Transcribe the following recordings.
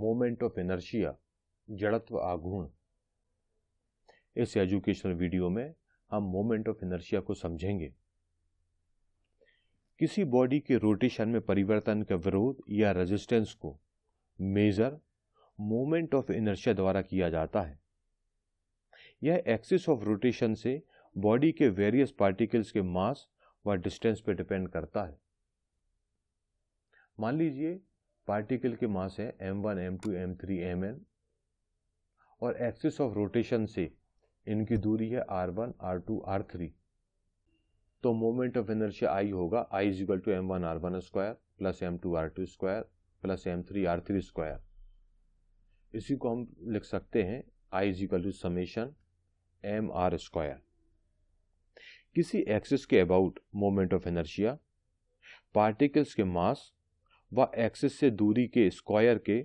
moment of inertia जड़त्व आघूर्ण इस एजुकेशनल वीडियो में हम मोमेंट ऑफ इनर्शिया को समझेंगे किसी बॉडी के रोटेशन में परिवर्तन का विरोध या रेजिस्टेंस को मेजर मोमेंट ऑफ इनर्शिया द्वारा किया जाता है यह एक्सिस ऑफ रोटेशन से बॉडी के वेरियस पार्टिकल्स के मास व डिस्टेंस पर डिपेंड करता है मान लीजिए पार्टिकल के मास है M one M two M three M N और एक्सिस ऑफ रोटेशन से इनकी दूरी है R one R two R three तो मोमेंट ऑफ एनर्जी आई होगा I is equal to M one R one square plus M two R two square plus M three R three square इसी को हम लिख सकते हैं I is equal to summation M R square किसी axis के about moment of inertia particles के mass व एक्सिस से दूरी के स्क्वायर के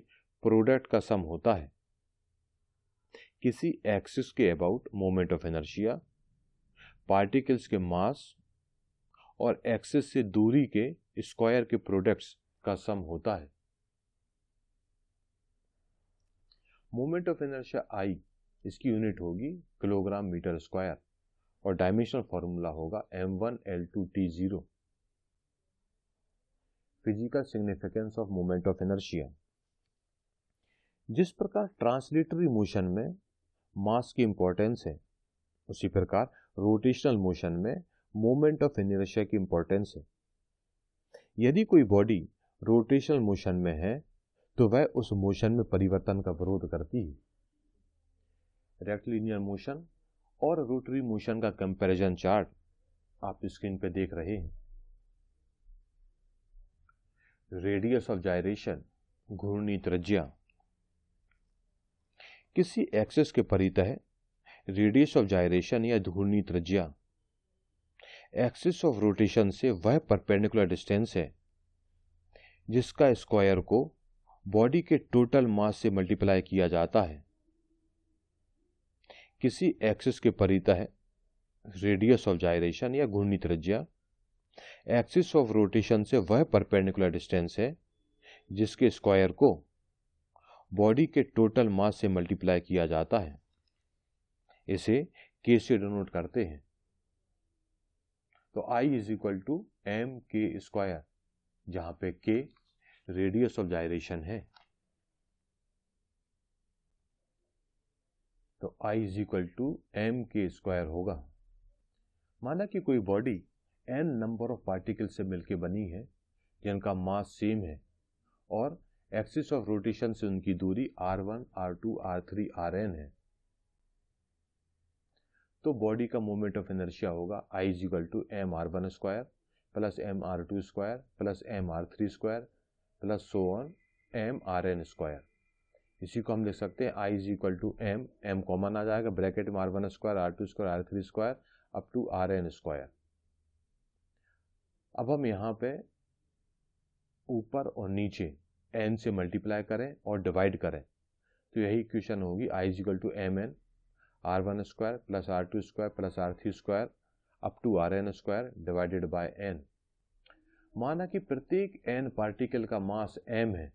प्रोडक्ट का सम होता है किसी एक्सिस के about moment of inertia particles के मास और एक्सिस से दूरी के स्क्वायर के प्रोडक्ट्स का सम होता है मोमेंट ऑफ एनर्जिया आई इसकी यूनिट होगी किलोग्राम मीटर स्क्वायर और डायमेंशनल फॉर्मूला होगा M one L two T zero physical significance of moment of inertia जिस प्रकार ट्रांसलेटरी मोशन में मास की इंपॉर्टेंस है उसी प्रकार रोटेशनल मोशन में मोमेंट ऑफ इनर्शिया की इंपॉर्टेंस है यदि कोई बॉडी रोटेशनल मोशन में है तो वह उस मोशन में परिवर्तन का विरोध करती है रेक्टिलिनियर मोशन और रोटरी मोशन का कंपैरिजन चार्ट आप स्क्रीन पर देख रहे हैं रेडियस ऑफ जायरेशन घूर्णी त्रिज्या किसी एक्सिस के परितः रेडियस ऑफ जायरेशन या घूर्णी त्रिज्या एक्सिस ऑफ रोटेशन से वह परपेंडिकुलर डिस्टेंस है जिसका स्क्वायर को बॉडी के टोटल मास से मल्टीप्लाई किया जाता है किसी एक्सिस के परितः रेडियस ऑफ जायरेशन या घूर्णी त्रिज्या एक्सिस ऑफ रोटेशन से वह परपेंडिकुलर डिस्टेंस है जिसके स्क्वायर को बॉडी के टोटल मास से मल्टीप्लाई किया जाता है इसे के से डोनोट करते हैं तो I is equal to M K square जहां पे के रेडियस ऑफ जायरेशन है तो I is equal to M K square होगा माना कि कोई body N number of particle से मिलकर बनी है जिनका मास सेम है और एक्सिस ऑफ रोटेशन से उनकी दूरी R one R two R three R N है तो बॉडी का मोमेंट ऑफ इनर्शिया होगा I is equal to M R one square plus M R two square plus M R three square plus so on M R N square इसी को हम लिख सकते हैं I is equal to M M common आ जाएगा bracket में R one square R two square R three square up to R N square अब हम यहाँ पे ऊपर और नीचे एन से मल्टीप्लाई करें और डिवाइड करें तो यही इक्वेशन होगी I is equal to M N R one square plus R two square plus R three square up to R N square divided by N माना कि प्रत्येक एन पार्टिकल का मास एम है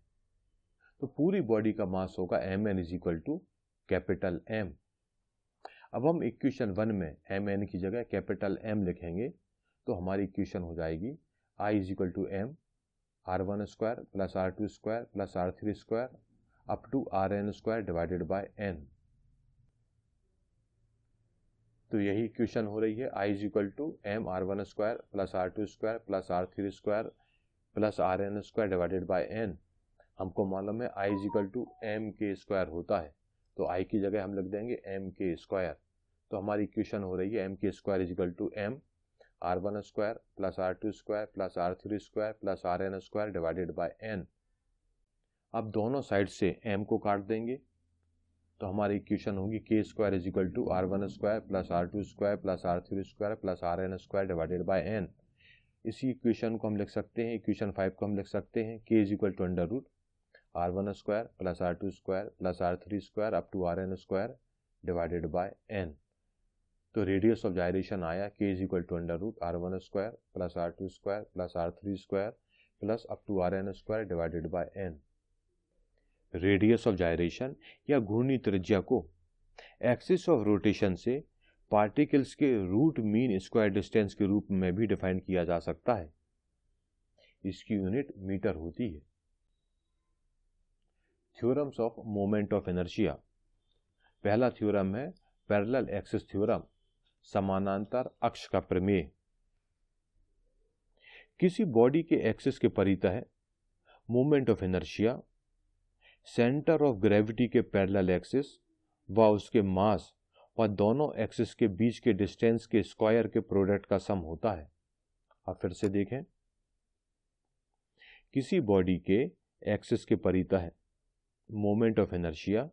तो पूरी बॉडी का मास होगा M N is equal to capital M अब हम इक्वेशन वन में एम एन की जगह कैपिटल एम लिखेंगे तो हमारी इक्वेशन हो जाएगी I is equal to M R one square plus R two square plus R three square up to R N square divided by N तो यही इक्वेशन हो रही है I is equal to M R one square plus R two square plus R three square plus R N square divided by N हमको मालूम है I is equal to M K square होता है तो आई की जगह हम लिख देंगे एम के स्क्वायर तो हमारी इक्वेशन हो रही है M K square is equal to M R one square plus R two square plus R three square plus R N square divided by N अब दोनों साइड से एम को काट देंगे तो हमारी इक्वेशन होगी K square is equal to R one square plus R two square plus R three square plus R N square divided by N इसी इक्वेशन को हम लिख सकते हैं इक्वेशन फाइव को हम लिख सकते हैं K is equal to under root R one square plus R two square plus R three square up to R N square divided by N तो रेडियस ऑफ जायरेशन आया K is equal to under root R one square plus R two square plus R three square plus up to R N square divided by N radius of gyration या घूर्णी त्रिज्या को axis of rotation से particles के root mean square distance के रूप में भी डिफाइन किया जा सकता है इसकी यूनिट मीटर होती है theorems of moment of inertia पहला थ्योरम है पैरेलल एक्सिस थ्योरम समानांतर अक्ष का प्रमेय किसी बॉडी के एक्सिस के है movement of inertia centre of gravity के पैरेलल एक्सिस व उसके मास व दोनों एक्सिस के बीच के डिस्टेंस के स्क्वायर के प्रोडक्ट का सम होता है अब फिर से देखें किसी बॉडी के एक्सिस के है moment of inertia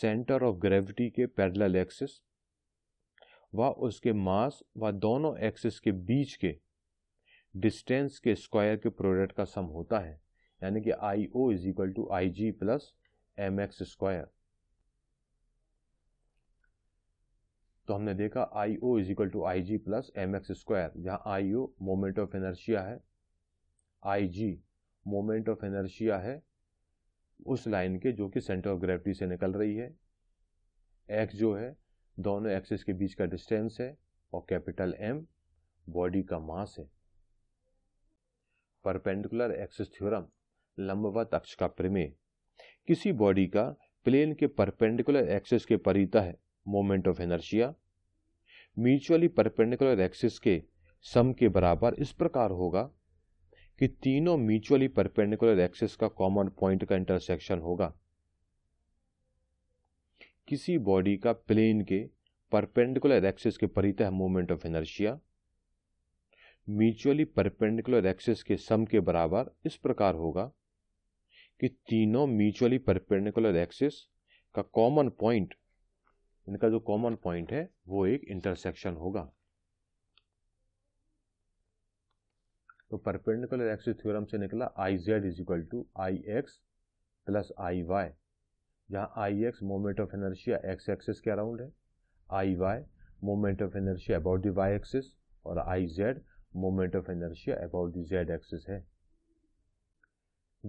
centre of gravity के पैरेलल एक्सिस व उसके मास व दोनों एक्सिस के बीच के डिस्टेंस के स्क्वायर के प्रोडक्ट का सम होता है यानी कि I O is equal to I G plus M X square तो हमने देखा I O is equal to I G plus M X square जहाँ I O moment of inertia है I G moment of inertia है उस line के जो कि सेंटर ऑफ ग्रेविटी से निकल रही है एक्स जो है दोनों एक्सेस के बीच का डिस्टेंस है और कैपिटल एम बॉडी का मास है परपेंडिकुलर एक्सिस थ्योरम लंबवत अक्ष का प्रमेय किसी बॉडी का प्लेन के परपेंडिकुलर एक्सिस के परिता है moment of inertia mutually perpendicular axis के सम के बराबर इस प्रकार होगा कि तीनों म्यूचुअली परपेंडिकुलर एक्सिस का कॉमन पॉइंट का इंटरसेक्शन होगा किसी बॉडी का प्लेन के परपेंडिकुलर एक्सिस के है moment of inertia mutually perpendicular axis के सम के बराबर इस प्रकार होगा कि तीनों म्यूचुअली परपेंडिकुलर एक्सिस का कॉमन पॉइंट इनका जो कॉमन पॉइंट है वो एक इंटरसेक्शन होगा तो परपेंडिकुलर एक्सिस थ्योरम से निकला I Z is equal to I X plus I Y जहाँ I X moment of inertia X axis के अराउंड है I Y moment of inertia about the Y axis और I Z moment of inertia about the Z axis है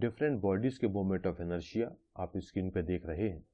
different bodies के moment of inertia आप screen पे देख रहे हैं